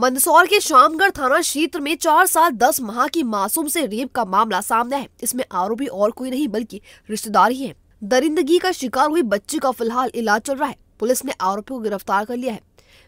मंदसौर के शामगढ़ थाना क्षेत्र में चार साल दस माह की मासूम से रेप का मामला सामने है इसमें आरोपी और कोई नहीं बल्कि रिश्तेदार ही है दरिंदगी का शिकार हुई बच्ची का फिलहाल इलाज चल रहा है पुलिस ने आरोपी को गिरफ्तार कर लिया है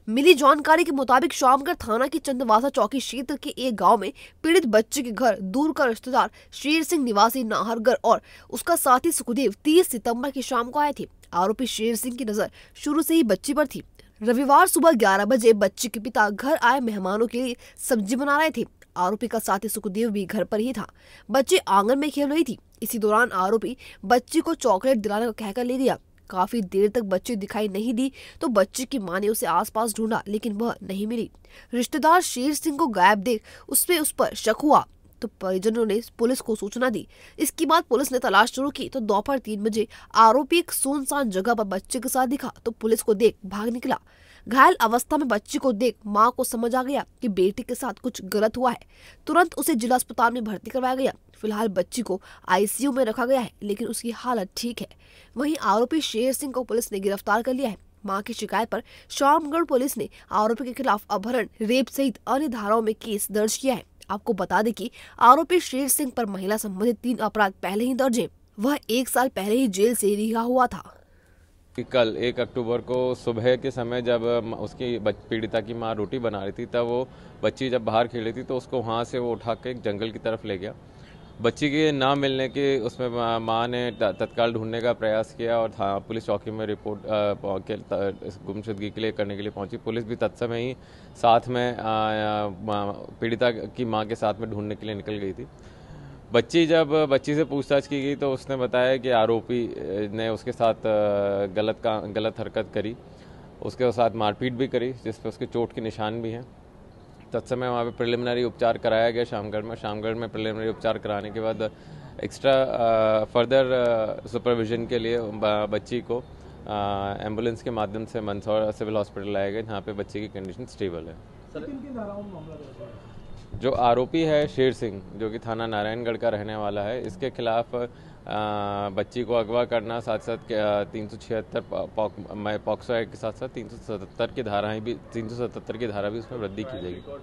मिली जानकारी के मुताबिक शामगढ़ थाना के चंदवासा चौकी क्षेत्र के एक गांव में पीड़ित बच्चे के घर दूर का रिश्तेदार शेर सिंह निवासी नाहरगढ़ और उसका साथी सुखदेव 30 सितंबर की शाम को आए थे आरोपी शेर सिंह की नजर शुरू से ही बच्ची पर थी रविवार सुबह 11 बजे बच्ची के पिता घर आए मेहमानों के लिए सब्जी बना रहे थे आरोपी का साथी सुखदेव भी घर पर ही था बच्ची आंगन में खेल रही थी इसी दौरान आरोपी बच्ची को चॉकलेट दिलाने का कहकर ले गया काफी देर तक बच्ची दिखाई नहीं दी तो बच्ची की मां ने उसे आसपास ढूंढा लेकिन वह नहीं मिली रिश्तेदार शेर सिंह को गायब देख उसमें उस पर शक हुआ तो परिजनों ने पुलिस को सूचना दी इसके बाद पुलिस ने तलाश शुरू की तो दोपहर तीन बजे आरोपी एक सुनसान जगह पर बच्चे के साथ दिखा तो पुलिस को देख भाग निकला घायल अवस्था में बच्ची को देख मां को समझ आ गया कि बेटी के साथ कुछ गलत हुआ है तुरंत उसे जिला अस्पताल में भर्ती करवाया गया फिलहाल बच्ची को आईसीयू में रखा गया है लेकिन उसकी हालत ठीक है वहीं आरोपी शेर सिंह को पुलिस ने गिरफ्तार कर लिया है मां की शिकायत पर शामगढ़ पुलिस ने आरोपी के खिलाफ अपहरण रेप सहित अन्य धाराओं में केस दर्ज किया है आपको बता दें कि आरोपी शेर सिंह पर महिला संबंधित तीन अपराध पहले ही दर्ज है वह एक साल पहले ही जेल से रिहा हुआ था कल एक अक्टूबर को सुबह के समय जब उसकी पीड़िता की माँ रोटी बना रही थी तब वो बच्ची जब बाहर खेल रही थी तो उसको वहाँ से वो उठा के जंगल की तरफ ले गया बच्ची के ना मिलने के उसमें माँ ने तत्काल ढूंढने का प्रयास किया और था पुलिस चौकी में रिपोर्ट गुमशुदगी के लिए करने के लिए पहुंची पुलिस भी तत्समय ही साथ में पीड़िता की माँ के साथ में ढूंढने के लिए निकल गई थी बच्ची जब बच्ची से पूछताछ की गई तो उसने बताया कि आरोपी ने उसके साथ गलत का गलत हरकत करी उसके साथ मारपीट भी करी जिस पर उसके चोट के निशान भी हैं तत्समय वहाँ पे प्रिलिमिनरी उपचार कराया गया शामगढ़ में शामगढ़ में प्रिलिमिनरी उपचार कराने के बाद एक्स्ट्रा फर्दर सुपरविजन के लिए बच्ची को एम्बुलेंस के माध्यम से मंदसौर सिविल हॉस्पिटल लाया गया जहाँ पे बच्ची की कंडीशन स्टेबल है जो आरोपी है शेर सिंह जो कि थाना नारायणगढ़ का रहने वाला है इसके खिलाफ बच्ची को अगवा करना साथ साथ तीन सौ छिहत्तर पॉक्सो एक्ट के साथ साथ तीन सौ सतहत्तर की धाराएं भी तीन सौ सतहत्तर की धारा भी उसमें वृद्धि की जाएगी